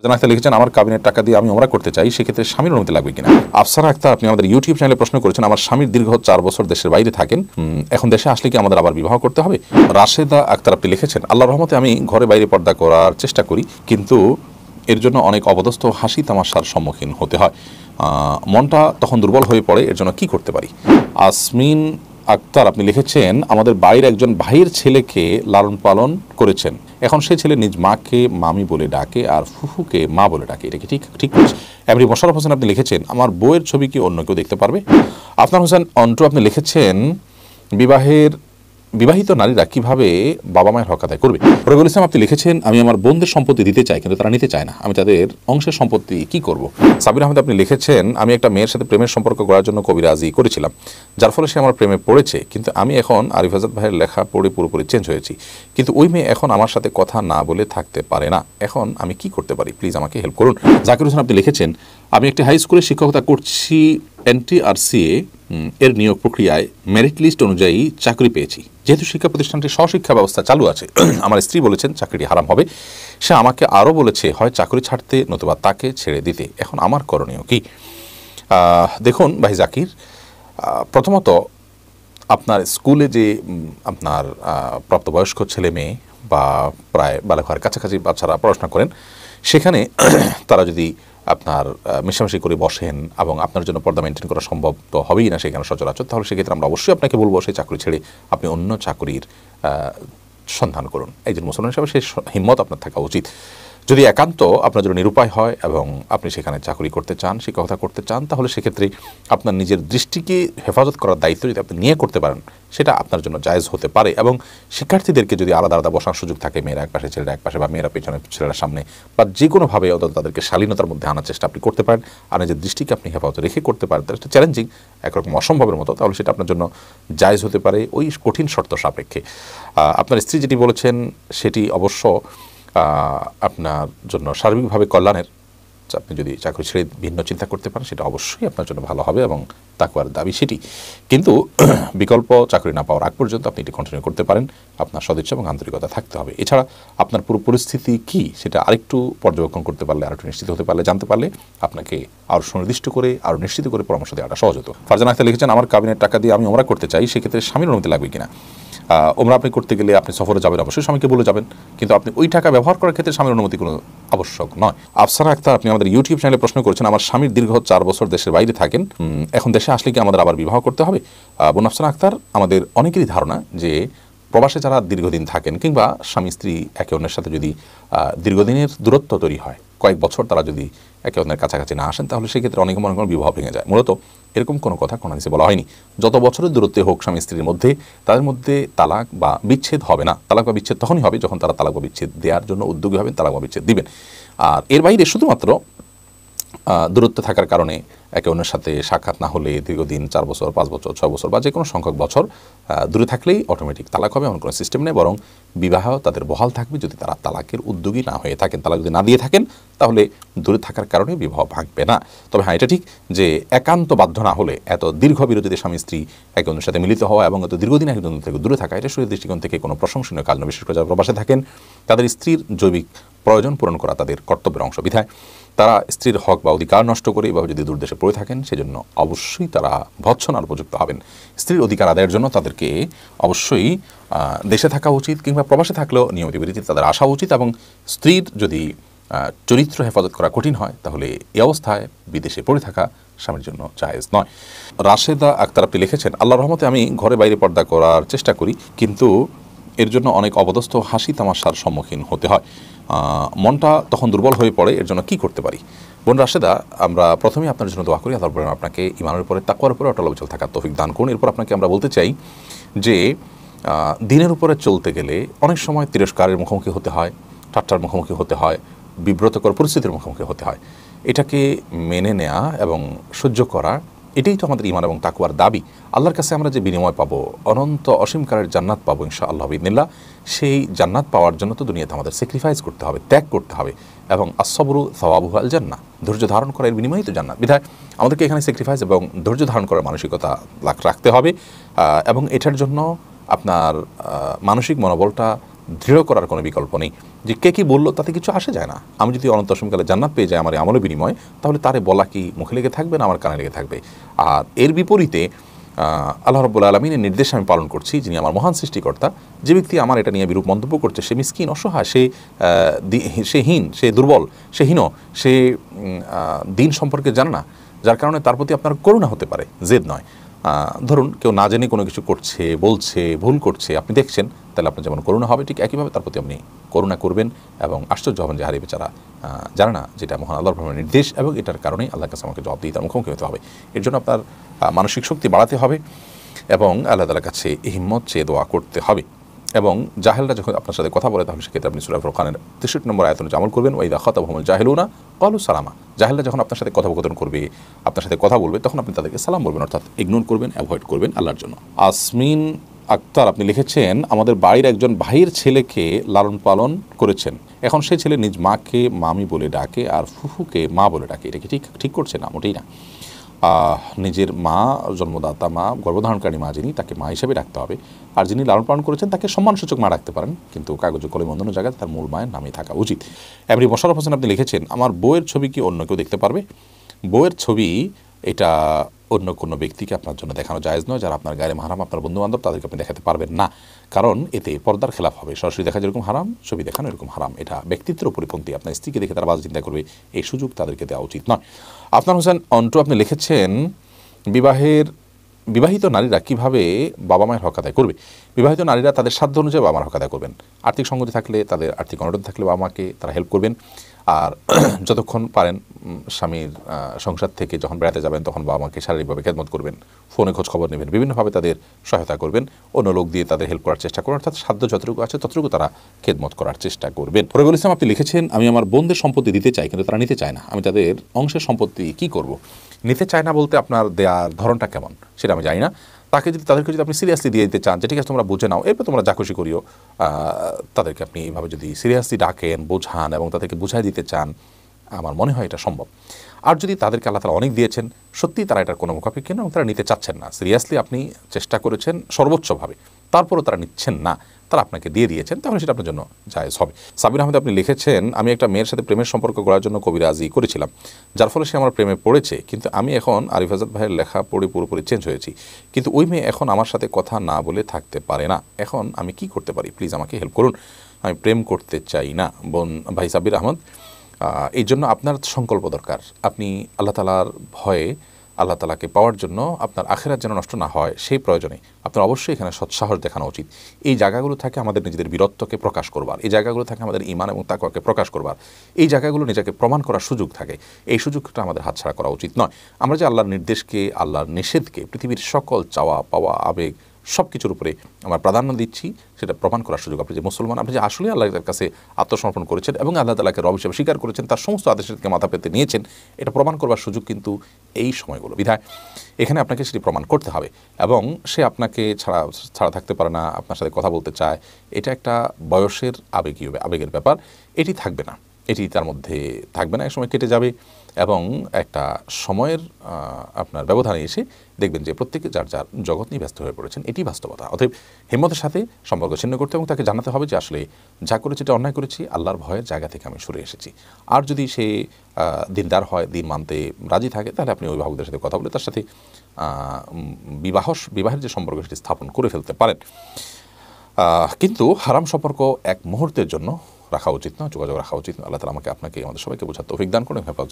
ফারজানা আক্তার লিখেছেন আমার কাবিনের টাকা দিয়ে আমি ওমরা করতে চাই সেক্ষেত্রে স্বামীর অনুমতি লাগবে কিনা আফসারা আক্তার আপনি আমাদের ইউটিউব চ্যানেলে প্রশ্ন করেছেন আমার স্বামীর দীর্ঘ চার বছর দেশের বাইরে থাকেন এখন দেশে আসলে কি আমাদের আবার বিবাহ করতে হবে রাশেদা আক্তার আপনি লিখেছেন আল্লাহ রহমতে আমি ঘরে বাইরে পর্দা করার চেষ্টা করি কিন্তু এর জন্য অনেক অবদস্থ হাসি তামাশার সম্মুখীন হতে হয় মনটা তখন দুর্বল হয়ে পড়ে এর জন্য কি করতে পারি আসমিন আক্তার আপনি লিখেছেন আমাদের বাড়ির একজন ভাইয়ের ছেলেকে লালন পালন করেছেন এখন সেই ছেলে নিজ মাকে মামি বলে ডাকে আর ফুফুকে মা বলে ডাকে এটা কি ঠিক ঠিক এমনি মোশারফ হোসেন আপনি লিখেছেন আমার বইয়ের ছবি কি অন্য কেউ দেখতে পারবে আপনার হোসেন অন্টু আপনি লিখেছেন বিবাহের বিবাহিত নারীরা কিভাবে বাবা মায়ের হক আদায় করবে রবিউল ইসলাম আপনি লিখেছেন আমি আমার বোনদের সম্পত্তি দিতে চাই কিন্তু তারা নিতে চায় না আমি তাদের অংশের সম্পত্তি কি করব সাবির আহমেদ আপনি লিখেছেন আমি একটা মেয়ের সাথে প্রেমের সম্পর্ক করার জন্য কবিরাজি করেছিলাম যার ফলে সে আমার প্রেমে পড়েছে কিন্তু আমি এখন আরিফ আজাদ ভাইয়ের লেখা পড়ে পুরোপুরি চেঞ্জ হয়েছি কিন্তু ওই মেয়ে এখন আমার সাথে কথা না বলে থাকতে পারে না এখন আমি কি করতে পারি প্লিজ আমাকে হেল্প করুন জাকির হোসেন আপনি লিখেছেন আমি একটি হাই স্কুলে শিক্ষকতা করছি এনটিআরসিএ এর নিয়োগ প্রক্রিয়ায় মেরিট লিস্ট অনুযায়ী চাকরি পেয়েছি যেহেতু শিক্ষা প্রতিষ্ঠানটি স্বশিক্ষা ব্যবস্থা চালু আছে আমার স্ত্রী বলেছেন চাকরিটি হারাম হবে সে আমাকে আরও বলেছে হয় চাকরি ছাড়তে নতুবা তাকে ছেড়ে দিতে এখন আমার করণীয় কি দেখুন ভাই জাকির প্রথমত আপনার স্কুলে যে আপনার প্রাপ্তবয়স্ক ছেলে মেয়ে বা প্রায় বালাঘরের কাছাকাছি বাচ্চারা পড়াশোনা করেন সেখানে তারা যদি আপনার মিশামিশি করে বসেন এবং আপনার জন্য পর্দা মেনটেন করা সম্ভব তো হবেই না সেখানে সচরাচর তাহলে সেক্ষেত্রে আমরা অবশ্যই আপনাকে বলবো সেই চাকরি ছেড়ে আপনি অন্য চাকরির সন্ধান করুন একজন মুসলমান হিসাবে সেই হিম্মত আপনার থাকা উচিত যদি একান্ত আপনার জন্য নিরুপায় হয় এবং আপনি সেখানে চাকরি করতে চান শিক্ষকতা করতে চান তাহলে সেক্ষেত্রে আপনার নিজের দৃষ্টিকে হেফাজত করার দায়িত্ব যদি আপনি নিয়ে করতে পারেন সেটা আপনার জন্য জায়জ হতে পারে এবং শিক্ষার্থীদেরকে যদি আলাদা আলাদা বসার সুযোগ থাকে মেয়েরা একপাশে ছেলেরা একপাশে বা মেয়েরা পেছনে ছেলেরা সামনে বা যে কোনোভাবে অন্তত তাদেরকে শালীনতার মধ্যে আনার চেষ্টা আপনি করতে পারেন আর নিজের দৃষ্টিকে আপনি হেফাজত রেখে করতে পারেন তার একটা চ্যালেঞ্জিং একরকম অসম্ভবের মতো তাহলে সেটা আপনার জন্য জায়জ হতে পারে ওই কঠিন শর্ত সাপেক্ষে আপনার স্ত্রী যেটি বলেছেন সেটি অবশ্য আপনার জন্য সার্বিকভাবে কল্যাণের আপনি যদি চাকরি ছেড়ে ভিন্ন চিন্তা করতে পারেন সেটা অবশ্যই আপনার জন্য ভালো হবে এবং তাকুয়ার দাবি সেটি কিন্তু বিকল্প চাকরি না পাওয়ার আগ পর্যন্ত আপনি এটি কন্টিনিউ করতে পারেন আপনার সদিচ্ছা এবং আন্তরিকতা থাকতে হবে এছাড়া আপনার পুরো পরিস্থিতি কি সেটা আরেকটু পর্যবেক্ষণ করতে পারলে আরেকটু নিশ্চিত হতে পারলে জানতে পারলে আপনাকে আরও সুনির্দিষ্ট করে আরও নিশ্চিত করে পরামর্শ দেওয়াটা সহজ হতো ফারজান আখতার লিখেছেন আমার কাবিনের টাকা দিয়ে আমি ওমরা করতে চাই সেক্ষেত্রে স্বামীর অনুমতি লাগবে কিনা ওমরা আপনি করতে গেলে আপনি সফরে যাবেন অবশ্যই স্বামীকে বলে যাবেন কিন্তু আপনি ওই টাকা ব্যবহার করার ক্ষেত্রে স্বামীর অনুমতি কোনো আবশ্যক নয় আফসার আক্তার আপনি আমাদের ইউটিউব চ্যানেলে প্রশ্ন করেছেন আমার স্বামীর দীর্ঘ চার বছর দেশের বাইরে থাকেন এখন দেশে আসলে কি আমাদের আবার বিবাহ করতে হবে বোন আফসার আক্তার আমাদের অনেকেরই ধারণা যে প্রবাসে যারা দীর্ঘদিন থাকেন কিংবা স্বামী স্ত্রী একে অন্যের সাথে যদি দীর্ঘদিনের দূরত্ব তৈরি হয় কয়েক বছর তারা যদি একে অন্যের কাছাকাছি না আসেন তাহলে সেক্ষেত্রে অনেক মনে করেন বিবাহ ভেঙে যায় মূলত এরকম কোনো কথা কোনো বলা হয়নি যত বছরের দূরত্বে হোক স্বামী স্ত্রীর মধ্যে তাদের মধ্যে তালাক বা বিচ্ছেদ হবে না তালাক বা বিচ্ছেদ তখনই হবে যখন তারা তালাক বা বিচ্ছেদ দেওয়ার জন্য উদ্যোগী হবেন তালাক বা বিচ্ছেদ দিবেন আর এর বাইরে শুধুমাত্র দূরত্বে থাকার কারণে একে অন্যের সাথে সাক্ষাৎ না হলে দীর্ঘদিন চার বছর পাঁচ বছর ছয় বছর বা যে কোনো সংখ্যক বছর দূরে থাকলেই অটোমেটিক তালাক হবে এমন কোনো সিস্টেম নেই বরং বিবাহ তাদের বহাল থাকবে যদি তারা তালাকের উদ্যোগী না হয়ে থাকেন তালাক যদি না দিয়ে থাকেন তাহলে দূরে থাকার কারণে বিবাহ ভাঙবে না তবে হ্যাঁ এটা ঠিক যে একান্ত বাধ্য না হলে এত দীর্ঘ বিরতিতে স্বামী স্ত্রী একে অন্যের সাথে মিলিত হওয়া এবং এত দীর্ঘদিন একজন থেকে দূরে থাকা এটা শরীর দৃষ্টিকোণ থেকে কোনো প্রশংসনীয় কাজ নয় বিশেষ করে যারা প্রবাসে থাকেন তাদের স্ত্রীর জৈবিক প্রয়োজন পূরণ করা তাদের কর্তব্যের অংশ বিধায় তারা স্ত্রীর হক বা অধিকার নষ্ট করে এভাবে যদি দেশে পড়ে থাকেন সেজন্য অবশ্যই তারা ভৎসনার উপযুক্ত হবেন স্ত্রীর অধিকার আদায়ের জন্য তাদেরকে অবশ্যই দেশে থাকা উচিত কিংবা প্রবাসে থাকলেও নিয়মিত বিরতিতে তাদের আসা উচিত এবং স্ত্রীর যদি চরিত্র হেফাজত করা কঠিন হয় তাহলে এ অবস্থায় বিদেশে পড়ে থাকা স্বামীর জন্য জায়েজ নয় রাশেদা আক্তার আপনি লিখেছেন আল্লাহ রহমতে আমি ঘরে বাইরে পর্দা করার চেষ্টা করি কিন্তু এর জন্য অনেক অবদস্থ হাসি তামাশার সম্মুখীন হতে হয় মনটা তখন দুর্বল হয়ে পড়ে এর জন্য কি করতে পারি বোন রাশেদা আমরা প্রথমে আপনার জন্য দোয়া করি আল্লাহ আপনাকে ইমানের উপরে তাকুয়ার উপরে অটল অবচল থাকার তৌফিক দান করুন এরপর আপনাকে আমরা বলতে চাই যে দিনের উপরে চলতে গেলে অনেক সময় তিরস্কারের মুখোমুখি হতে হয় ঠাট্টার মুখোমুখি হতে হয় বিব্রতকর পরিস্থিতির মুখোমুখি হতে হয় এটাকে মেনে নেয়া এবং সহ্য করা এটাই তো আমাদের ইমান এবং তাকুয়ার দাবি আল্লাহর কাছে আমরা যে বিনিময় পাবো অনন্ত অসীমকারের জান্নাত পাবো ইনশা আল্লাহ বিদিনিল্লা সেই জান্নাত পাওয়ার জন্য তো দুনিয়াতে আমাদের স্যাক্রিফাইস করতে হবে ত্যাগ করতে হবে এবং আসবরু সবাবু আল জান্না ধৈর্য ধারণ করার বিনিময়ই তো জান্নাত বিধায় আমাদেরকে এখানে স্যাক্রিফাইস এবং ধৈর্য ধারণ করার মানসিকতা রাখতে হবে এবং এটার জন্য আপনার মানসিক মনোবলটা দৃঢ় করার কোনো বিকল্প নেই যে কে কী বললো তাতে কিছু আসে যায় না আমি যদি অনন্ত সময়কালে জান্নাত পেয়ে যাই আমার আমলে বিনিময় তাহলে তারে বলা কি মুখে লেগে থাকবে না আমার কানে লেগে থাকবে আর এর বিপরীতে আল্লাহ রব্বুল আলমিনের নির্দেশ আমি পালন করছি যিনি আমার মহান সৃষ্টিকর্তা যে ব্যক্তি আমার এটা নিয়ে বিরূপ মন্তব্য করছে সে মিসকিন অসহায় সে সে হীন সে দুর্বল সে হীন সে দিন সম্পর্কে জানে না যার কারণে তার প্রতি আপনার করুণা হতে পারে জেদ নয় ধরুন কেউ না জেনে কোনো কিছু করছে বলছে ভুল করছে আপনি দেখছেন তাহলে আপনার যেমন করুণা হবে ঠিক একইভাবে তার প্রতি আপনি করুণা করবেন এবং আশ্চর্য হবেন যে হারে বেচারা জানে না যেটা মহান আল্লাহর ভ্রমণের নির্দেশ এবং এটার কারণেই আল্লাহ কাছে আমাকে জবাব দিয়ে তার মুখোমুখি হতে হবে এর জন্য আপনার মানসিক শক্তি বাড়াতে হবে এবং আল্লাহ তালার কাছে হিম্মত চেয়ে দোয়া করতে হবে এবং জাহেলরা যখন আপনার সাথে কথা বলে তাহলে সেক্ষেত্রে আপনি সুরাফর খানের তেষট্টি নম্বর আয়তন জামল করবেন ওই দা খতা ভ্রমণ জাহেলুনা কলু সালামা জাহেলরা যখন আপনার সাথে কথোপকথন করবে আপনার সাথে কথা বলবে তখন আপনি তাদেরকে সালাম বলবেন অর্থাৎ ইগনোর করবেন অ্যাভয়েড করবেন আল্লাহর জন্য আসমিন আক্তার আপনি লিখেছেন আমাদের বাড়ির একজন ভাইয়ের ছেলেকে লালন পালন করেছেন এখন সেই ছেলে নিজ মাকে মামি বলে ডাকে আর ফুফুকে মা বলে ডাকে এটা কি ঠিক ঠিক করছে না মোটেই না নিজের মা জন্মদাতা মা গর্ভধারণকারী মা যিনি তাকে মা হিসেবে রাখতে হবে আর যিনি লালন পালন করেছেন তাকে সম্মানসূচক মা রাখতে পারেন কিন্তু কাগজ কলে বন্ধনের জায়গায় তার মূল মায়ের নামে থাকা উচিত এমনি মোশারফ হোসেন আপনি লিখেছেন আমার বইয়ের ছবি কি অন্য কেউ দেখতে পারবে বইয়ের ছবি এটা অন্য কোনো ব্যক্তিকে আপনার জন্য দেখানো জায়জ নয় যারা আপনার গায়ে হারাম আপনার বন্ধু বান্ধব তাদেরকে আপনি দেখাতে পারবেন না কারণ এতে পর্দার খেলাফ হবে সরাসরি দেখা যেরকম হারাম ছবি দেখানো এরকম হারাম এটা ব্যক্তিত্বের পরিপন্থী আপনার স্ত্রীকে দেখে তারা বাজে চিন্তা করবে এই সুযোগ তাদেরকে দেওয়া উচিত নয় আপনার হোসেন অন্টু আপনি লিখেছেন বিবাহের বিবাহিত নারীরা কিভাবে বাবা মায়ের হক আদায় করবে বিবাহিত নারীরা তাদের সাধ্য অনুযায়ী বাবা মার হক আদায় করবেন আর্থিক সংগতি থাকলে তাদের আর্থিক অনটন থাকলে বাবা মাকে তারা হেল্প করবেন আর যতক্ষণ পারেন স্বামীর সংসার থেকে যখন বেড়াতে যাবেন তখন বাবা মাকে শারীরিকভাবে খেদমত করবেন ফোনে খোঁজ খবর নেবেন বিভিন্নভাবে তাদের সহায়তা করবেন অন্য লোক দিয়ে তাদের হেল্প করার চেষ্টা করবেন অর্থাৎ সাধ্য যতটুকু আছে ততটুকু তারা খেদমত করার চেষ্টা করবেন ফরিবুল ইসলাম আপনি লিখেছেন আমি আমার বোনদের সম্পত্তি দিতে চাই কিন্তু তারা নিতে চায় না আমি তাদের অংশের সম্পত্তি কি করব। নিতে চায় না বলতে আপনার দেওয়ার ধরনটা কেমন সেটা আমি জানি না তাকে যদি তাদেরকে যদি আপনি সিরিয়াসলি দিয়ে দিতে চান যে ঠিক আছে তোমরা বুঝে নাও এরপর তোমরা যা খুশি করিও তাদেরকে আপনি এইভাবে যদি সিরিয়াসলি ডাকেন বোঝান এবং তাদেরকে বুঝাই দিতে চান আমার মনে হয় এটা সম্ভব আর যদি তাদেরকে আল্লাহ তারা অনেক দিয়েছেন সত্যি তারা এটার কোনো মুখাপেক্ষি না তারা নিতে চাচ্ছেন না সিরিয়াসলি আপনি চেষ্টা করেছেন সর্বোচ্চভাবে তারপরও তারা নিচ্ছেন না তারা আপনাকে দিয়ে দিয়েছেন তাহলে সেটা আপনার জন্য জায়জ হবে সাবির আহমেদ আপনি লিখেছেন আমি একটা মেয়ের সাথে প্রেমের সম্পর্ক করার জন্য কবিরাজি করেছিলাম যার ফলে সে আমার প্রেমে পড়েছে কিন্তু আমি এখন আরিফ আজাদ ভাইয়ের লেখা পড়ে পুরোপুরি চেঞ্জ হয়েছি কিন্তু ওই মেয়ে এখন আমার সাথে কথা না বলে থাকতে পারে না এখন আমি কি করতে পারি প্লিজ আমাকে হেল্প করুন আমি প্রেম করতে চাই না বোন ভাই সাবির আহমদ এই জন্য আপনার সংকল্প দরকার আপনি আল্লাহ তালার ভয়ে আল্লাহ তালাকে পাওয়ার জন্য আপনার আখেরাত যেন নষ্ট না হয় সেই প্রয়োজনে আপনার অবশ্যই এখানে সৎসাহস দেখানো উচিত এই জায়গাগুলো থাকে আমাদের নিজেদের বীরত্বকে প্রকাশ করবার এই জায়গাগুলো থাকে আমাদের ইমান এবং তাকে প্রকাশ করবার এই জায়গাগুলো নিজেকে প্রমাণ করার সুযোগ থাকে এই সুযোগটা আমাদের হাতছাড়া করা উচিত নয় আমরা যে আল্লাহর নির্দেশকে আল্লাহর নিষেধকে পৃথিবীর সকল চাওয়া পাওয়া আবেগ সব কিছুর উপরে আমরা প্রাধান্য দিচ্ছি সেটা প্রমাণ করার সুযোগ আপনি যে মুসলমান আপনি যে আসলে আল্লাহ কাছে আত্মসমর্পণ করেছেন এবং আল্লাহ তালাকে রব হিসেবে স্বীকার করেছেন তার সমস্ত আদেশকে মাথা পেতে নিয়েছেন এটা প্রমাণ করবার সুযোগ কিন্তু এই সময়গুলো বিধায় এখানে আপনাকে সেটি প্রমাণ করতে হবে এবং সে আপনাকে ছাড়া ছাড়া থাকতে পারে না আপনার সাথে কথা বলতে চায় এটা একটা বয়সের আবেগীয় আবেগের ব্যাপার এটি থাকবে না এটি তার মধ্যে থাকবে না একসময় কেটে যাবে এবং একটা সময়ের আপনার ব্যবধানে এসে দেখবেন যে প্রত্যেকে যার যার জগৎ নিয়ে ব্যস্ত হয়ে পড়েছেন এটি বাস্তবতা অতএব হেমতের সাথে সম্পর্ক ছিন্ন করতে এবং তাকে জানাতে হবে যে আসলে যা করেছি এটা অন্যায় করেছি আল্লাহর ভয়ের জায়গা থেকে আমি সরে এসেছি আর যদি সে দিনদার হয় দিন মানতে রাজি থাকে তাহলে আপনি অভিভাবকদের সাথে কথা বলে তার সাথে বিবাহ বিবাহের যে সম্পর্ক সেটি স্থাপন করে ফেলতে পারেন কিন্তু হারাম সম্পর্ক এক মুহূর্তের জন্য রাখা উচিত না যোগাযোগ রাখা উচিত না আল্লাহ তালা আমাকে আপনাকে আমাদের সবাইকে বোঝার তৌফিক দান করেন হেফাজ